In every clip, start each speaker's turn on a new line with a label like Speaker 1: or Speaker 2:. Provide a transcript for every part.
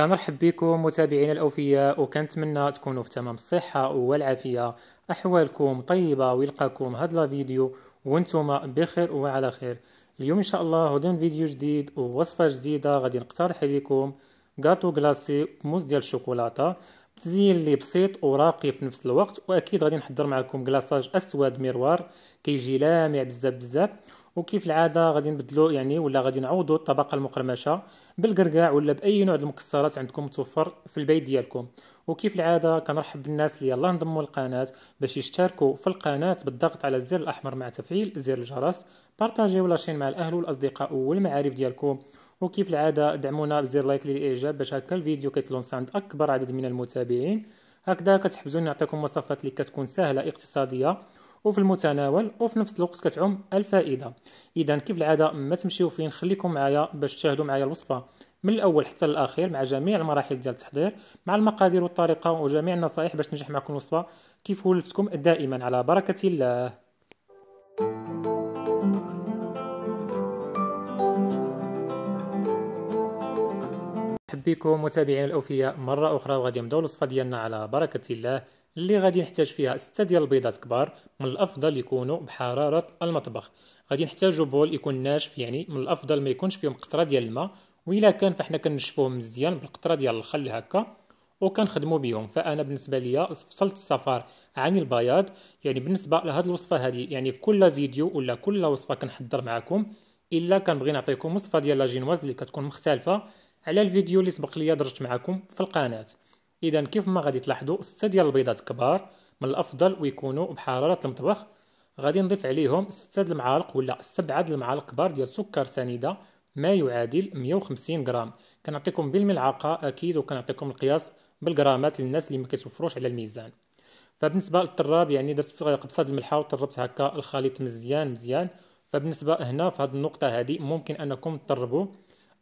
Speaker 1: كنرحب بكم متابعينا الاوفياء وكنتمنى تكونوا في تمام الصحه والعافيه احوالكم طيبه ويلقاكم هذا الفيديو وانتم بخير وعلى خير اليوم ان شاء الله غادي فيديو جديد ووصفه جديده غادي نقترح لكم غاتو غلاسي موز ديال الشوكولاته تزيين اللي بسيط وراقي في نفس الوقت واكيد غادي نحضر معكم كلاصاج اسود ميروار كيجي لامع بزاف بزاف وكيف العاده غادي نبدلو يعني ولا غادي نعوضو الطبقه المقرمشه بالقرقاع ولا باي نوع من المكسرات عندكم متوفر في البيت ديالكم وكيف العاده كنرحب بالناس اللي يلاه انضموا للقناه باش يشتركوا في القناه بالضغط على الزر الاحمر مع تفعيل زر الجرس بارطاجيو لاشين مع الاهل والاصدقاء والمعارف ديالكم وكيف العاده دعمونا بزر لايك للاعجاب باش هكا الفيديو كيتلونس عند اكبر عدد من المتابعين هكذا كتحبزوني نعطيكم وصفات اللي كتكون سهله اقتصاديه وفي المتناول وفي نفس الوقت كتعم الفائده اذا كيف العاده ما تمشيو فين خليكم معايا باش تشاهدوا معايا الوصفه من الاول حتى الاخير مع جميع المراحل ديال التحضير مع المقادير والطريقه وجميع النصائح باش تنجح معكم الوصفه كيف ولفتكم دائما على بركه الله بكم متابعينا الاوفياء مره اخرى وغادي نبداو الوصفه ديالنا على بركه الله اللي غادي نحتاج فيها 6 ديال البيضات كبار من الافضل يكونوا بحراره المطبخ غادي نحتاجوا بول يكون ناشف يعني من الافضل ما يكونش فيهم قطره ديال الماء وإلا كان فاحنا كنشفوه مزيان بالقطره ديال الخل هكا وكنخدموا بهم فانا بالنسبه ليا فصلت الصفار عن البياض يعني بالنسبه لهاد الوصفه هذه يعني في كل فيديو ولا كل وصفه كنحضر معكم الا كنبغي نعطيكم وصفه ديال لاجينواز اللي كتكون مختلفه على الفيديو اللي سبق ليا درت معكم في القناه اذا كيف ما غادي تلاحظوا سته ديال البيضات كبار من الافضل ويكونوا بحراره المطبخ غادي نضيف عليهم سته المعالق ولا سبعه المعالق كبار ديال سكر سنيده ما يعادل 150 غرام كنعطيكم بالملعقه اكيد وكنعطيكم القياس بالغرامات للناس اللي ما كيتوفروش على الميزان فبالنسبه للطراب يعني درت قبصه الملحه وطربت هكا الخليط مزيان مزيان فبالنسبه هنا في هذه النقطه هذه ممكن انكم تطربوا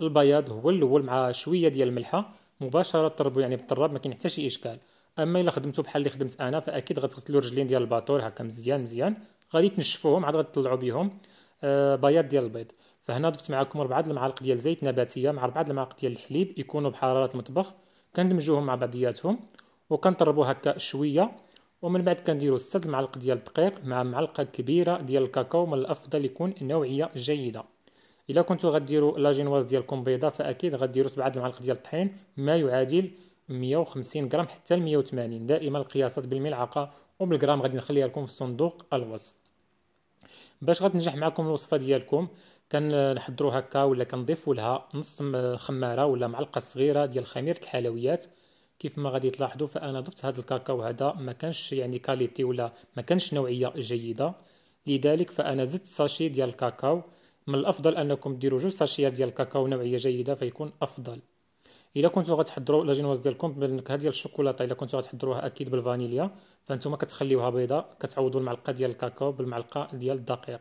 Speaker 1: البياض هو الاول مع شويه ديال الملحه مباشره تربو يعني بالطراب ما كاين حتى شي اشكال اما الا خدمتو بحال اللي خدمت انا فاكيد غتغسلوا رجلين ديال الباطور هكا مزيان مزيان غادي تنشفوهم عاد غتطلعوا بهم آه بياض ديال البيض فهنا ضفت معكم اربعه المعالق ديال زيت نباتيه مع اربعه المعالق ديال الحليب يكونوا بحراره المطبخ كندمجوهم مع بعضياتهم وكنطربو هكا شويه ومن بعد كنديروا سته المعالق ديال الدقيق مع معلقه كبيره ديال الكاكاو من الافضل يكون نوعيه جيده الا كنتو غديروا لاجينواز ديالكم بيضه فاكيد غديروا سبعه المعالق ديال الطحين ما يعادل 150 غرام حتى ل 180 دائما القياسات بالملعقه وبالغرام غادي نخليها لكم في صندوق الوصف باش غتنجح معكم الوصفه ديالكم كنحضروا هكا ولا كنضيفوا لها نص خماره ولا معلقه صغيره ديال خميره الحلويات كيف ما غادي تلاحظوا فانا ضفت هذا الكاكاو هذا ما كانش يعني كاليتي ولا ما كانش نوعيه جيده لذلك فانا زدت ساشي ديال الكاكاو من الافضل انكم ديروا جوج ساشيات ديال الكاكاو نوعيه جيده فيكون افضل الا كنتو غتحضروا لاجينواز ديالكم بالنكهه ديال الشوكولاته الا كنتو غتحضروها اكيد بالفانيليا فانتوما كتخليوها بيضاء كتعوضوا المعلقه ديال الكاكاو بالمعلقه ديال الدقيق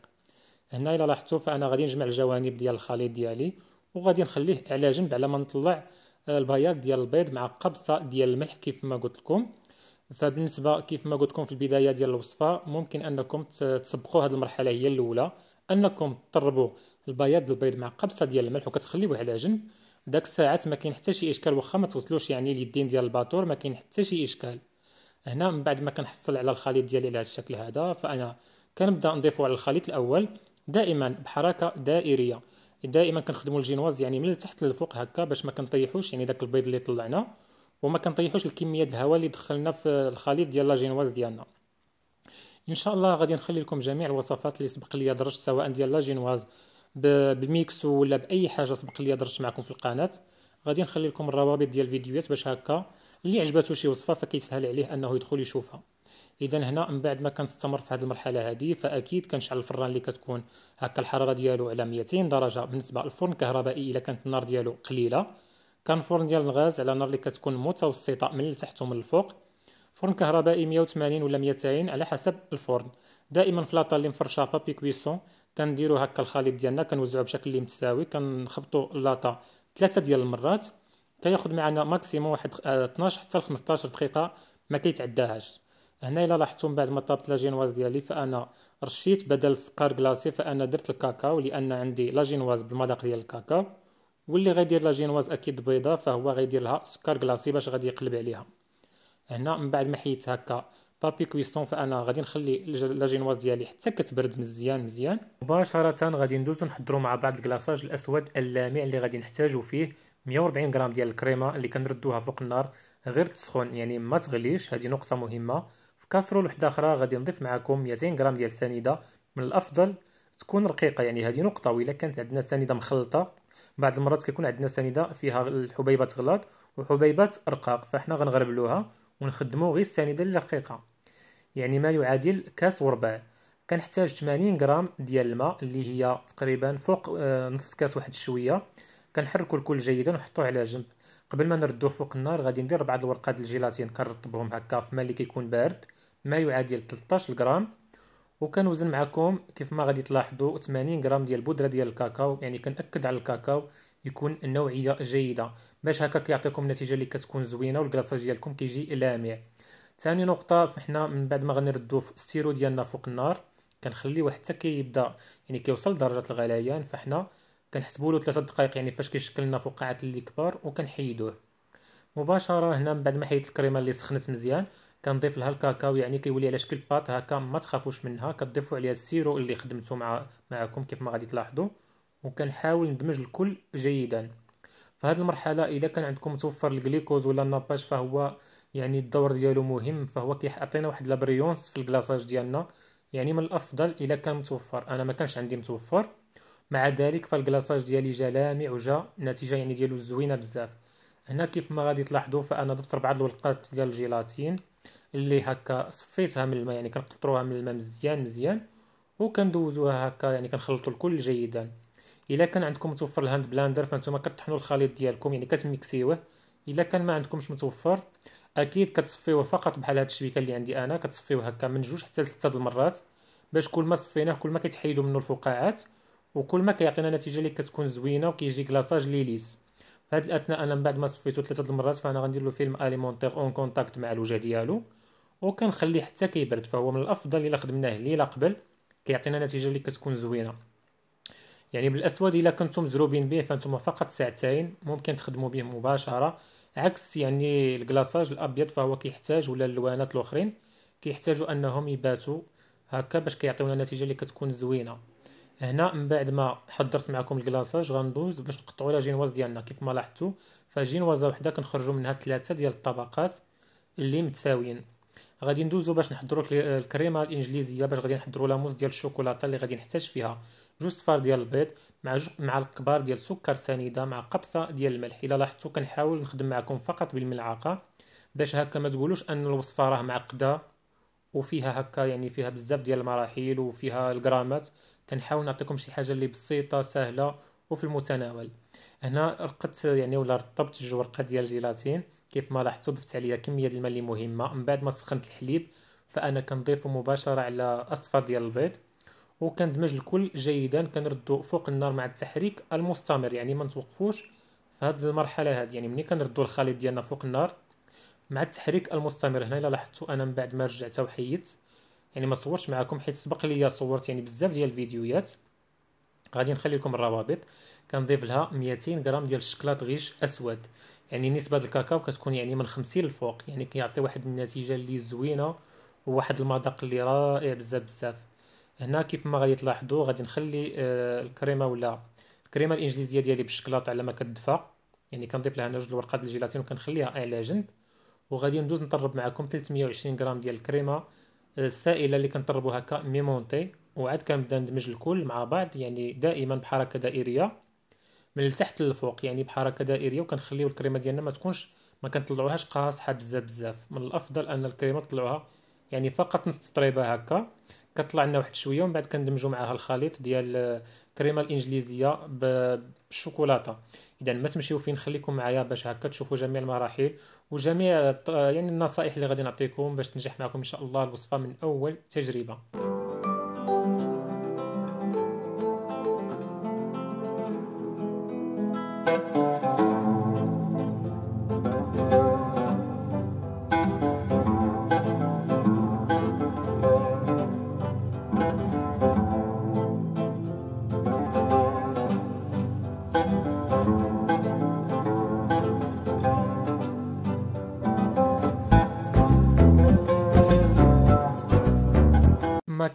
Speaker 1: هنا الا لاحظتوا فانا غادي نجمع الجوانب ديال الخليط ديالي وغادي نخليه على جنب على ما نطلع آه، البياض ديال البيض مع قبصه ديال الملح كيف ما قلت لكم فبالنسبه كيف ما قلت لكم في البدايه ديال الوصفه ممكن انكم تسبقوا هذه المرحله هي الاولى انكم تطربوا البياض البيض مع قبصه ديال الملح وكتخليوه على جنب داك الساعات ما كاين حتى شي اشكال واخا ما تغسلوش يعني اليدين ديال الباطور ما كاين حتى شي اشكال هنا من بعد ما كنحصل على الخليط ديالي على هذا الشكل هذا فانا كنبدا نضيفو على الخليط الاول دائما بحركه دائريه دائما كنخدموا الجينواز يعني من التحت للفوق هكا باش ما كنطيحوش يعني داك البيض اللي طلعنا وما كنطيحوش الكميه الهواء اللي دخلنا في الخليط ديال لا جينواز ديالنا ان شاء الله غادي نخلي لكم جميع الوصفات اللي سبق لي درجت سواء ديال لاجينواز بالميكس ولا باي حاجه سبق لي درجت معكم في القناه غادي نخلي لكم الروابط ديال الفيديوهات باش هكا اللي عجبته شي وصفه فكيسهل عليه انه يدخل يشوفها اذا هنا من بعد ما كنستمر في هذه المرحله هذه فاكيد كنشعل الفران اللي كتكون هكا الحراره ديالو على 200 درجه بالنسبه للفرن الكهربائي الا كانت النار ديالو قليله كان فرن ديال الغاز على نار اللي كتكون متوسطه من التحت ومن الفوق فرن كهربائي 180 ولا 200 على حسب الفرن دائما في لاطا اللي مفرشه بابي كويسون كنديرو هكا الخليط ديالنا كنوزعو بشكل اللي متساوي كنخبطو اللاطا ثلاثه ديال المرات كياخد معنا ماكسيموم واحد 12 آه، حتى 15 دقيقه ما كيتعداهاش هنا الا لاحظتم من بعد ما طابت لا ديالي فانا رشيت بدل السكر كلاصي فانا درت الكاكاو لان عندي لا جينواز بالمذاق ديال الكاكاو واللي غيدير لا اكيد بيضه فهو غيدير لها سكر كلاصي باش غادي يقلب عليها هنا من بعد ما حيدت هكا بابي كويسون فانا غادي نخلي لا جينواز ديالي حتى كتبرد مزيان مزيان مباشره غادي ندوزو نحضروا مع بعض الكلاصاج الاسود اللامع اللي غادي نحتاجو فيه 140 غرام ديال الكريمه اللي كنردوها فوق النار غير تسخن يعني ما تغليش هذه نقطه مهمه في كاسرول وحده اخرى غادي نضيف معكم 200 غرام ديال السنيده من الافضل تكون رقيقه يعني هذه نقطه وإلا كانت عندنا سنيده مخلطه بعض المرات كيكون عندنا سنيده فيها الحبيبات غلاط وحبيبات رقاق فاحنا غنغربلوها ونخدمو غير السنيده الرقيقه يعني ما يعادل كاس وربع كنحتاج 80 غرام ديال الماء اللي هي تقريبا فوق آه، نص كاس واحد شويه كنحركو الكل جيدا ونحطوه على جنب قبل ما نردوه فوق النار غادي ندير بعض الورقات الجيلاتين كنرطبهم هكا في ماء اللي كيكون بارد ما يعادل 13 غرام وكنوزن معكم كيف ما غادي تلاحظوا 80 غرام ديال البودره ديال الكاكاو يعني كنأكد على الكاكاو يكون النوعيه جيده باش هكا كيعطيكم النتيجه اللي كتكون زوينه والكلاصاج ديالكم كيجي لامع ثاني نقطه فحنا من بعد ما غنردو السيرو ديالنا فوق النار كنخليوه حتى كيبدا يعني كيوصل درجه الغليان فحنا كنحسبوا له 3 دقائق يعني فاش كيشكل لنا فقاعات اللي كبار وكنحيدوه مباشره هنا من بعد ما حيدت الكريمه اللي سخنت مزيان كنضيف لها الكاكاو يعني كيولي على شكل باط هكا ما تخافوش منها كتضيفوا عليها السيرو اللي خدمتو مع معكم كيف ما غادي تلاحظوا وكنحاول ندمج الكل جيدا في هذه المرحله الا كان عندكم متوفر الجليكوز ولا الناباج فهو يعني الدور ديالو مهم فهو كيعطينا واحد لابريونس في الكلاصاج ديالنا يعني من الافضل الا كان متوفر انا ما كانش عندي متوفر مع ذلك فالكلاصاج ديالي جا لامع وجا نتيجه يعني ديالو زوينه بزاف هنا كيف ما غادي تلاحظوا فانا ضفت ربعه الورقات ديال الجيلاتين اللي هكا صفيتها من الماء يعني كنقطروها من الماء مزيان مزيان وكندوزوها هكا يعني كنخلطوا الكل جيدا الا كان عندكم متوفر الهاند بلاندر فانتوما كتطحنوا الخليط ديالكم يعني كتميكسيوه الا كان ما عندكمش متوفر اكيد كتصفيوه فقط بحال هاد الشبيكه اللي عندي انا كتصفيوه هكا من جوج حتى لسته المرات باش كل ما صفيناه كل ما كيتحيدوا منه الفقاعات وكل ما كيعطينا نتيجه اللي كتكون زوينه وكيجي كلاصاج ليليس فهاد الاثناء انا من بعد ما صفيتو ثلاثه المرات فانا غندير له فيلم اليمونتير اون كونتاكت مع الوجه ديالو وكنخليه حتى كيبرد فهو من الافضل الا خدمناه ليله قبل كيعطينا نتيجه اللي كتكون زوينه يعني بالاسود الا كنتم مزروبين به فانتم فقط ساعتين ممكن تخدموا به مباشره عكس يعني الكلاصاج الابيض فهو كيحتاج ولا اللوانات الاخرين كيحتاجوا انهم يباتوا هكا باش كيعطيونا النتيجه اللي كتكون زوينه هنا من بعد ما حضرت معكم الكلاصاج غندوز باش نقطعوا لا جينواز ديالنا كيف ما لاحظتوا فجينوازه وحده كنخرجوا منها ثلاثه ديال الطبقات اللي متساويين غادي ندوزو باش نحضروا الكريمه الانجليزيه باش غادي نحضروا لاموس ديال الشوكولاته اللي غادي نحتاج فيها جوج صفار ديال البيض مع جو مع كبار ديال السكر سنيده مع قبصه ديال الملح الا لاحظتوا كنحاول نخدم معكم فقط بالملعقه باش هكا ما تقولوش ان الوصفه راه معقده وفيها هكا يعني فيها بزاف ديال المراحل وفيها الجرامات كنحاول نعطيكم شي حاجه اللي بسيطه سهله وفي المتناول هنا رقدت يعني ولا رطبت جوج ورقه ديال الجيلاتين كيف ما لاحظتوا ضفت عليها كميه الماء اللي مهمه من بعد ما سخنت الحليب فانا كنضيفه مباشره على اصفر ديال البيض وكندمج الكل جيدا كنردو فوق النار مع التحريك المستمر يعني ما نتوقفوش في هذه المرحله هذه يعني ملي كنردو الخليط ديالنا فوق النار مع التحريك المستمر هنا الا لاحظتوا انا من بعد ما رجعت وحيدت يعني ما صورتش معكم حيت سبق ليا صورت يعني بزاف ديال الفيديوهات غادي نخلي لكم الروابط كنضيف لها 200 غرام ديال الشكلاط غيش اسود يعني نسبه الكاكاو كتكون يعني من 50 للفوق يعني كيعطي واحد النتيجه اللي زوينه وواحد المذاق اللي رائع بزاف بزاف هنا كيف ما غادي تلاحظوا غادي نخلي آه، الكريمه ولا الكريمه الانجليزيه ديالي بالشكلاط على ما كدفى يعني كنضيف لها انا جوج الورقات الجيلاتين وكنخليها على آه، جنب وغادي ندوز نطرب معكم 320 غرام ديال الكريمه آه، السائله اللي كنطربوها كميمونتي وعاد كنبدا ندمج الكل مع بعض يعني دائما بحركه دائريه من التحت للفوق يعني بحركه دائريه وكنخليو الكريمه ديالنا ما تكونش ما كنطلعوهاش قاصحه بزاف بزاف من الافضل ان الكريمه تطلعوها يعني فقط نص تطريبه هكا كطلع لنا واحد شويه ومن بعد كندمجوا معها الخليط ديال الكريمه آه، الانجليزيه بالشوكولاته اذا ما تمشيو فين خليكم معايا باش هكا تشوفوا جميع المراحل وجميع يعني النصائح اللي غادي نعطيكم باش تنجح معكم ان شاء الله الوصفه من اول تجربه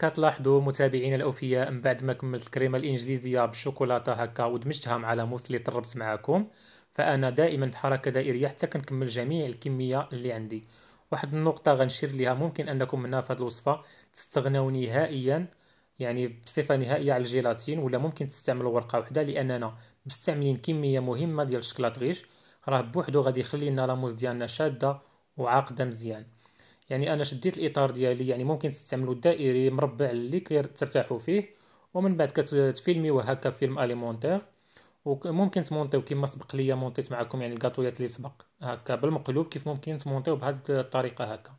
Speaker 1: كتلاحظوا متابعينا الاوفياء من بعد ما كملت الكريمه الانجليزيه بالشوكولاته هكا ودمجتها مع لاموس اللي طربت معاكم فانا دائما بحركه دائريه حتى كنكمل جميع الكميه اللي عندي واحد النقطه غنشير ليها ممكن انكم من هذه الوصفه تستغناو نهائيا يعني بصفه نهائيه على الجيلاتين ولا ممكن تستعملوا ورقه واحده لاننا مستعملين كميه مهمه ديال الشكلاط غيش راه بوحدو غادي يخلي لنا لاموس ديالنا شاده وعاقده مزيان يعني انا شديت الاطار ديالي يعني ممكن تستعملوا الدائري مربع اللي كترتاحوا فيه ومن بعد كتفيلميو هكا فيلم اليمونتير وممكن تمونطيو كما سبق ليا مونطيت معكم يعني الكاطويات اللي سبق هكا بالمقلوب كيف ممكن تمونطيو بهاد الطريقه هكا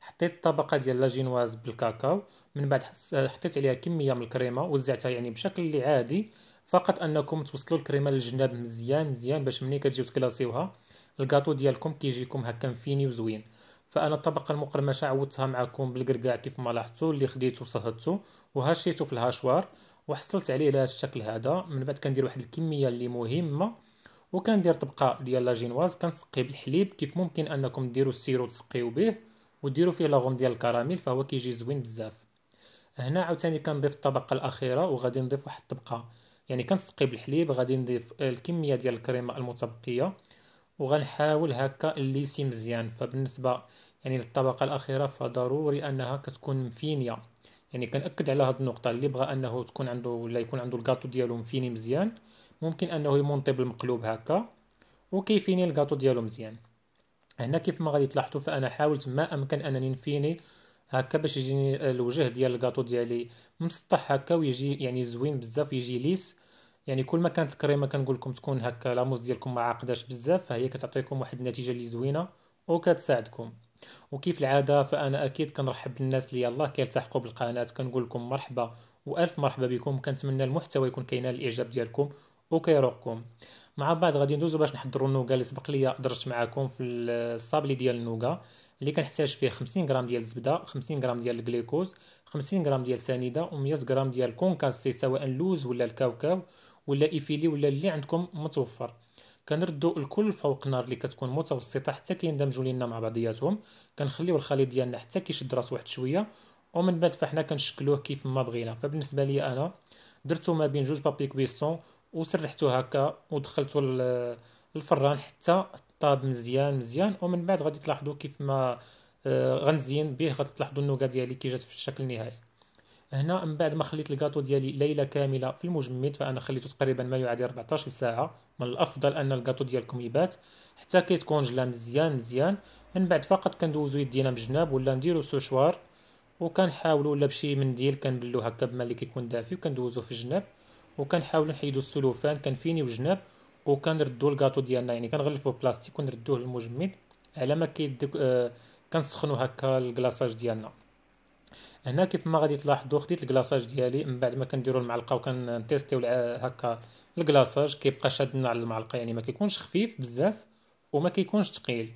Speaker 1: حطيت الطبقه ديال لاجينواز بالكاكاو من بعد حطيت عليها كميه من الكريمه وزعتها يعني بشكل اللي عادي فقط انكم توصلوا الكريمه للجناب مزيان مزيان باش ملي كتجيو تكلاصيوها الكاطو ديالكم كيجيكم هكا مفيني وزوين فانا الطبقه المقرمشه عودتها معكم بالقرقاع كيف ما لاحظتوا اللي خديته وصهدته وهشيته في الهاشوار وحصلت عليه على الشكل هذا من بعد كندير واحد الكميه اللي مهمه وكندير طبقه ديال لاجينواز كنسقي بالحليب كيف ممكن انكم ديروا السيرو تسقيو به وديروا فيه لاغوم ديال الكراميل فهو كيجي زوين بزاف هنا عاوتاني كنضيف الطبقه الاخيره وغادي نضيف واحد الطبقه يعني كنسقي بالحليب غادي نضيف الكميه ديال الكريمه المتبقيه وغنحاول هكا نليسي مزيان فبالنسبه يعني للطبقه الاخيره فضروري انها كتكون مفينيه يعني كنأكد على هاد النقطه اللي بغى انه تكون عنده ولا يكون عنده الكاطو ديالو مفيني مزيان ممكن انه يمونطي بالمقلوب هكا وكيفيني الكاطو ديالو مزيان هنا كيف ما غادي تلاحظوا فانا حاولت ما امكن انني نفيني هكا باش يجيني الوجه ديال الكاطو ديالي مسطح هكا ويجي يعني زوين بزاف يجي ليس يعني كل ما كانت الكريمه كنقول لكم تكون هكا لاموس ديالكم ما عاقداش بزاف فهي كتعطيكم واحد النتيجه اللي زوينه وكتساعدكم وكيف العاده فانا اكيد كنرحب بالناس اللي يلاه كيلتحقوا بالقناه كنقول لكم مرحبا والف مرحبا بكم كنتمنى المحتوى يكون كينال الاعجاب ديالكم وكيروقكم مع بعض غادي ندوزو باش نحضروا النوغا اللي سبق ليا درت معكم في الصابلي ديال النوغا اللي كنحتاج فيه 50 غرام ديال الزبده 50 غرام ديال الجليكوز 50 غرام ديال سنيده و100 غرام ديال الكونكاسي سواء اللوز ولا الكاوكاو ولا ايفيلي ولا اللي عندكم متوفر كنردو الكل فوق نار اللي كتكون متوسطه حتى كيندمجوا لينا مع بعضياتهم كنخليو الخليط ديالنا حتى كيشد راسو واحد شويه ومن بعد فاحنا كنشكلوه كيف ما بغينا فبالنسبه لي انا درتو ما بين جوج بابي كويسون وسرحتو هكا ودخلتو الفران حتى طاب مزيان مزيان ومن بعد غادي تلاحظوا كيف ما آه، غنزين به غتلاحظوا النوكا ديالي كي جات في الشكل النهائي هنا من بعد ما خليت الكاطو ديالي ليله كامله في المجمد فانا خليته تقريبا ما يعادل 14 ساعه من الافضل ان الكاطو ديالكم يبات حتى كيتكونجلا مزيان مزيان من بعد فقط كندوزو يدينا بجناب ولا نديرو سوشوار وكنحاولوا ولا بشي منديل كنبلو هكا بما اللي كيكون دافي وكندوزو في الجناب وكنحاولوا نحيدو السلوفان كنفينيو الجناب وكنردو الكاطو ديالنا يعني كنغلفوه بلاستيك ونردوه للمجمد على ما كيدك آه كنسخنو هكا الكلاصاج ديالنا هنا كيف ما غادي تلاحظوا خديت الكلاصاج ديالي من بعد ما كنديروا المعلقه وكنتيستيو هكا الكلاصاج كيبقى شاد لنا على المعلقه يعني ما كيكونش خفيف بزاف وما كيكونش ثقيل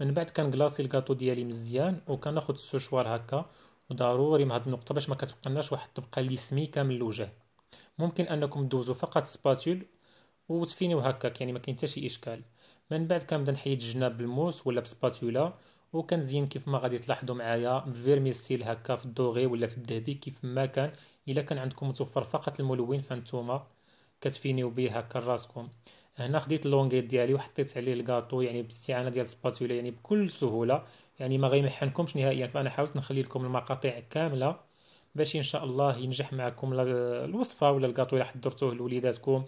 Speaker 1: من بعد كنكلاصي الكاطو ديالي مزيان وكناخذ السوشوار هكا وضروري من هاد النقطه باش ما كتبقىناش واحد الطبقه اللي سمي كامل الوجه ممكن انكم دوزوا فقط سباتول وتفينيو هكاك يعني ما كاين حتى شي اشكال من بعد كنبدا نحيد الجناب بالموس ولا بسباتولا وكنزين كيف ما غادي تلاحظوا معايا بفيرميسيل هكا في الدوغي ولا في الذهبي كيف ما كان الا كان عندكم متوفر فقط الملون فانتوما كتفينيو به هكا راسكم هنا خديت اللونغيت ديالي وحطيت عليه الكاطو يعني باستعانه ديال السباتولا يعني بكل سهوله يعني ما غيمحنكمش نهائيا فانا حاولت نخلي لكم المقاطع كامله باش ان شاء الله ينجح معكم الوصفه ولا الكاطو اللي حضرتوه لوليداتكم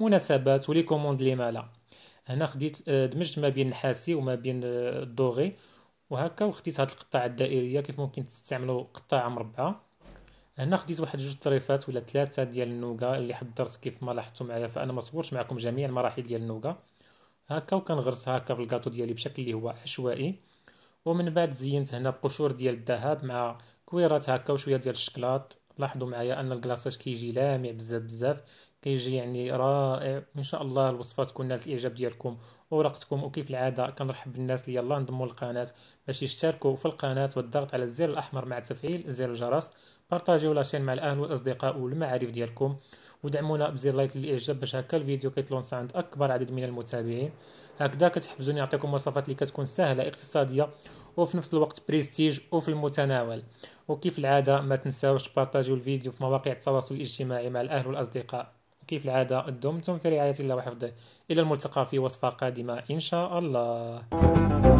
Speaker 1: مناسبات ولي كوموند لي مالا هنا خديت آه، دمجت ما بين النحاسي وما بين آه، الدوغي وهكا وخديت هاد القطاعه الدائريه كيف ممكن تستعملوا قطاعه مربعه هنا خديت واحد جوج طريفات ولا ثلاثه ديال النوغا اللي حضرت كيف ما لاحظتوا معايا فانا ما صورتش معكم جميع المراحل ديال النوغا هكا وكنغرس هكا في الكاطو ديالي بشكل اللي هو عشوائي ومن بعد زينت هنا بقشور ديال الذهب مع كويرات هكا وشويه ديال الشكلاط لاحظوا معايا ان الكلاصاج كيجي لامع بزاف بزاف كيجي يعني رائع ان شاء الله الوصفه تكون نالت الاعجاب ديالكم وورقتكم وكيف العاده كنرحب بالناس اللي يلا انضموا للقناه باش يشتركوا في القناه والضغط على الزر الاحمر مع تفعيل زر الجرس بارطاجيو لاشين مع الاهل والاصدقاء والمعارف ديالكم ودعمونا بزر لايك للاعجاب باش هكا الفيديو كيتلونس عند اكبر عدد من المتابعين هكذا كتحفزوني نعطيكم وصفات اللي كتكون سهله اقتصاديه وفي نفس الوقت بريستيج وفي المتناول وكيف العاده ما تنساوش بارطاجيو الفيديو في مواقع التواصل الاجتماعي مع الاهل والاصدقاء كيف العادة دمتم في رعاية الله وحفظه إلى الملتقى في وصفة قادمة إن شاء الله